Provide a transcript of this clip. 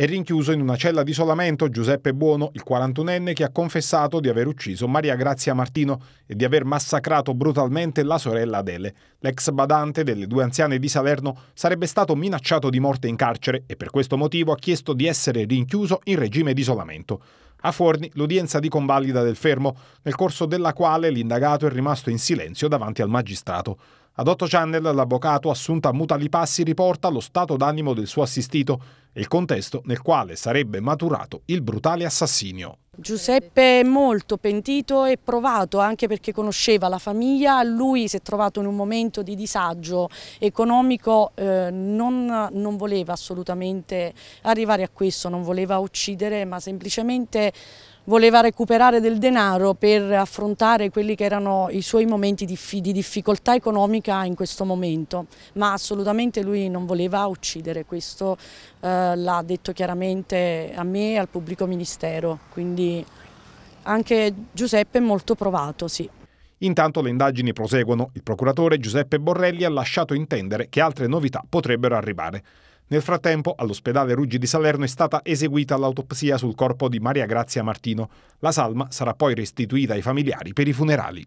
È rinchiuso in una cella di isolamento Giuseppe Buono, il 41enne, che ha confessato di aver ucciso Maria Grazia Martino e di aver massacrato brutalmente la sorella Adele. L'ex badante delle due anziane di Salerno sarebbe stato minacciato di morte in carcere e per questo motivo ha chiesto di essere rinchiuso in regime di isolamento. A Forni l'udienza di convalida del fermo, nel corso della quale l'indagato è rimasto in silenzio davanti al magistrato. Ad 8 Channel l'avvocato Assunta passi riporta lo stato d'animo del suo assistito e il contesto nel quale sarebbe maturato il brutale assassinio. Giuseppe è molto pentito e provato anche perché conosceva la famiglia, lui si è trovato in un momento di disagio economico, eh, non, non, voleva assolutamente arrivare a questo, non voleva uccidere ma semplicemente voleva recuperare del denaro per affrontare quelli che erano i suoi momenti di, di difficoltà economica in questo momento, ma assolutamente lui non voleva uccidere, questo eh, l'ha detto chiaramente a me e al pubblico ministero, quindi anche Giuseppe è molto provato, sì. Intanto le indagini proseguono. Il procuratore Giuseppe Borrelli ha lasciato intendere che altre novità potrebbero arrivare. Nel frattempo, all'ospedale Ruggi di Salerno è stata eseguita l'autopsia sul corpo di Maria Grazia Martino. La salma sarà poi restituita ai familiari per i funerali.